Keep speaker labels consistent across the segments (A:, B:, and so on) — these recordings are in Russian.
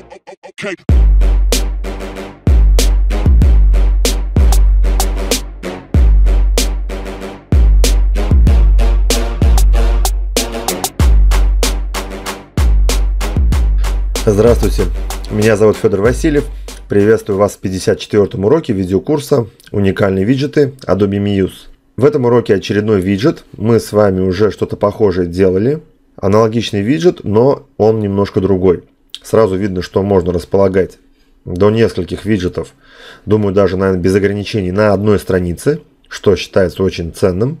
A: Okay. Здравствуйте, меня зовут Федор Васильев. Приветствую вас в 54-м уроке видеокурса «Уникальные виджеты Adobe Muse». В этом уроке очередной виджет. Мы с вами уже что-то похожее делали. Аналогичный виджет, но он немножко другой. Сразу видно, что можно располагать до нескольких виджетов, думаю, даже, наверное, без ограничений на одной странице, что считается очень ценным.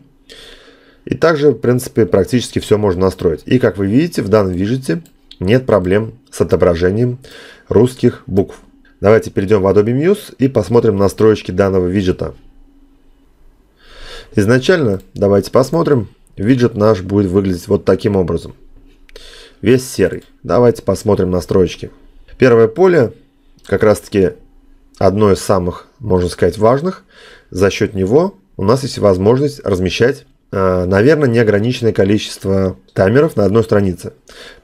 A: И также, в принципе, практически все можно настроить. И, как вы видите, в данном виджете нет проблем с отображением русских букв. Давайте перейдем в Adobe Muse и посмотрим настройки данного виджета. Изначально, давайте посмотрим, виджет наш будет выглядеть вот таким образом весь серый. Давайте посмотрим настройки. Первое поле как раз таки одно из самых, можно сказать, важных. За счет него у нас есть возможность размещать, э, наверное, неограниченное количество таймеров на одной странице.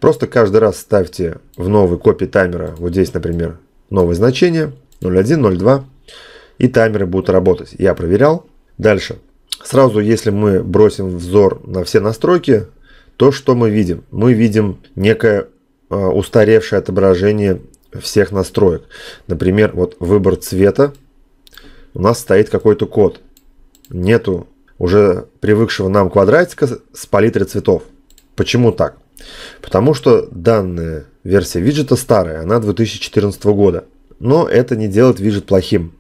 A: Просто каждый раз ставьте в новый копии таймера, вот здесь, например, новое значение 0.1, 0.2, и таймеры будут работать. Я проверял. Дальше. Сразу, если мы бросим взор на все настройки, то, что мы видим, мы видим некое а, устаревшее отображение всех настроек. Например, вот выбор цвета. У нас стоит какой-то код. Нету уже привыкшего нам квадратика с палитрой цветов. Почему так? Потому что данная версия виджета старая, она 2014 года. Но это не делает виджет плохим.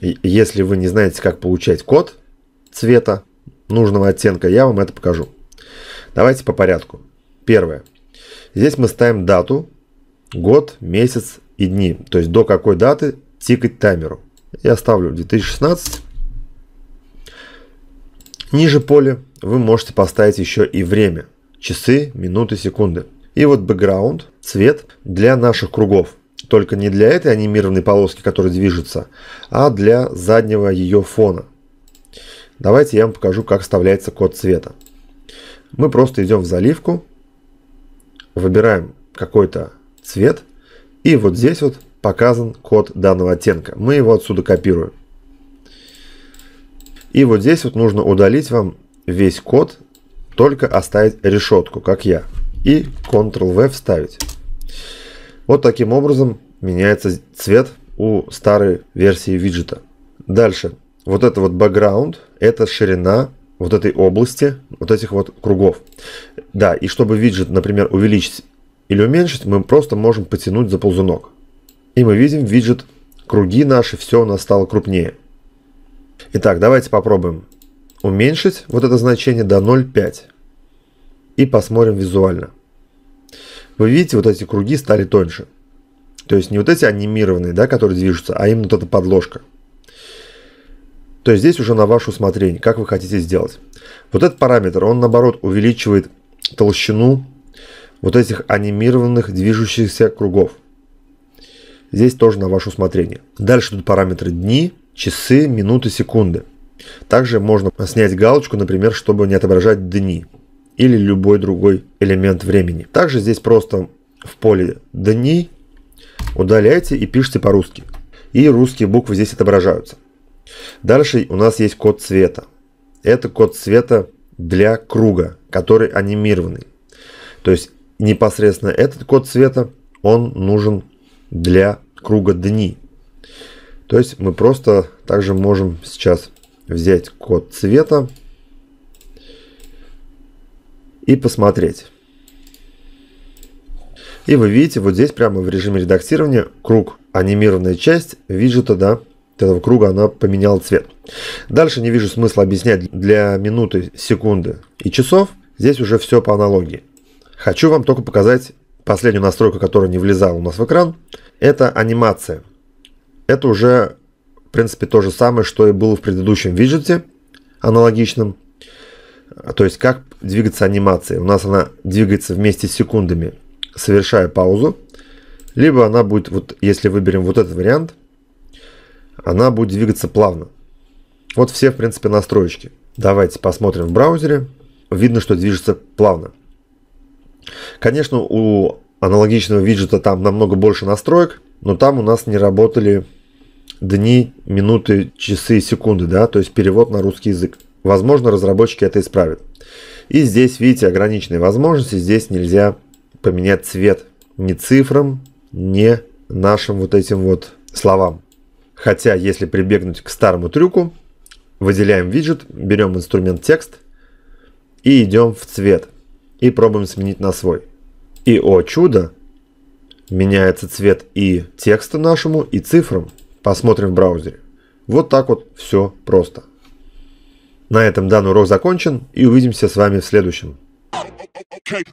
A: если вы не знаете, как получать код цвета нужного оттенка, я вам это покажу. Давайте по порядку. Первое. Здесь мы ставим дату, год, месяц и дни. То есть до какой даты тикать таймеру. Я ставлю 2016. Ниже поля вы можете поставить еще и время. Часы, минуты, секунды. И вот бэкграунд, цвет для наших кругов. Только не для этой анимированной полоски, которая движется, а для заднего ее фона. Давайте я вам покажу, как вставляется код цвета. Мы просто идем в заливку, выбираем какой-то цвет, и вот здесь вот показан код данного оттенка. Мы его отсюда копируем. И вот здесь вот нужно удалить вам весь код, только оставить решетку, как я. И Ctrl-V вставить. Вот таким образом меняется цвет у старой версии виджета. Дальше. Вот это вот background, это ширина вот этой области, вот этих вот кругов. Да, и чтобы виджет, например, увеличить или уменьшить, мы просто можем потянуть за ползунок. И мы видим виджет, круги наши, все у нас стало крупнее. Итак, давайте попробуем уменьшить вот это значение до 0,5. И посмотрим визуально. Вы видите, вот эти круги стали тоньше. То есть не вот эти анимированные, да, которые движутся, а именно вот эта подложка. То есть здесь уже на ваше усмотрение, как вы хотите сделать. Вот этот параметр, он наоборот увеличивает толщину вот этих анимированных движущихся кругов. Здесь тоже на ваше усмотрение. Дальше тут параметры дни, часы, минуты, секунды. Также можно снять галочку, например, чтобы не отображать дни или любой другой элемент времени. Также здесь просто в поле «Дни» удаляйте и пишите по-русски. И русские буквы здесь отображаются. Дальше у нас есть код цвета. Это код цвета для круга, который анимированный. То есть непосредственно этот код цвета, он нужен для круга дни. То есть мы просто также можем сейчас взять код цвета и посмотреть. И вы видите, вот здесь прямо в режиме редактирования круг, анимированная часть виджета, да, этого круга она поменяла цвет. Дальше не вижу смысла объяснять для минуты, секунды и часов. Здесь уже все по аналогии. Хочу вам только показать последнюю настройку, которая не влезала у нас в экран. Это анимация. Это уже, в принципе, то же самое, что и было в предыдущем виджете, аналогичном. То есть, как двигается анимация. У нас она двигается вместе с секундами, совершая паузу. Либо она будет, вот если выберем вот этот вариант, она будет двигаться плавно. Вот все, в принципе, настроечки. Давайте посмотрим в браузере. Видно, что движется плавно. Конечно, у аналогичного виджета там намного больше настроек, но там у нас не работали дни, минуты, часы, секунды, да, то есть перевод на русский язык. Возможно, разработчики это исправят. И здесь, видите, ограниченные возможности. Здесь нельзя поменять цвет ни цифрам, ни нашим вот этим вот словам. Хотя, если прибегнуть к старому трюку, выделяем виджет, берем инструмент текст и идем в цвет. И пробуем сменить на свой. И, о чудо, меняется цвет и текста нашему, и цифрам. Посмотрим в браузере. Вот так вот все просто. На этом данный урок закончен и увидимся с вами в следующем. Okay.